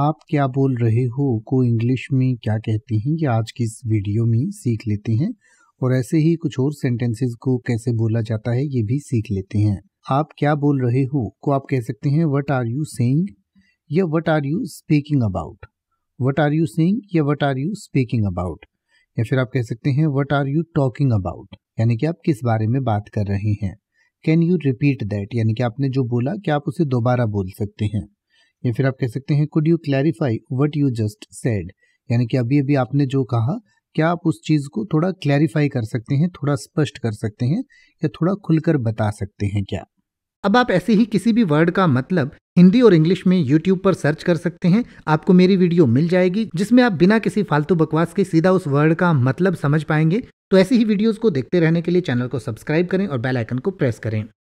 आप क्या बोल रहे हो को इंग्लिश में क्या कहते हैं ये आज की इस वीडियो में सीख लेते हैं और ऐसे ही कुछ और सेंटेंसेस को कैसे बोला जाता है ये भी सीख लेते हैं आप क्या बोल रहे हो को आप कह सकते हैं वट आर यू सेंग या what are you speaking about what are you saying या what are you speaking about या फिर आप कह सकते हैं what are you talking about यानी कि आप किस बारे में बात कर रहे हैं कैन यू रिपीट दैट यानी कि आपने जो बोला क्या आप उसे दोबारा बोल सकते हैं या फिर आप कह सकते हैं could you clarify what you just said यानी कि अभी अभी आपने जो कहा क्या आप उस चीज़ को थोड़ा क्लैरिफाई कर सकते हैं थोड़ा स्पष्ट कर सकते हैं या थोड़ा खुलकर बता सकते हैं क्या अब आप ऐसे ही किसी भी वर्ड का मतलब हिंदी और इंग्लिश में यूट्यूब पर सर्च कर सकते हैं आपको मेरी वीडियो मिल जाएगी जिसमें आप बिना किसी फालतू बकवास के सीधा उस वर्ड का मतलब समझ पाएंगे तो ऐसी ही वीडियोस को देखते रहने के लिए चैनल को सब्सक्राइब करें और बेल आइकन को प्रेस करें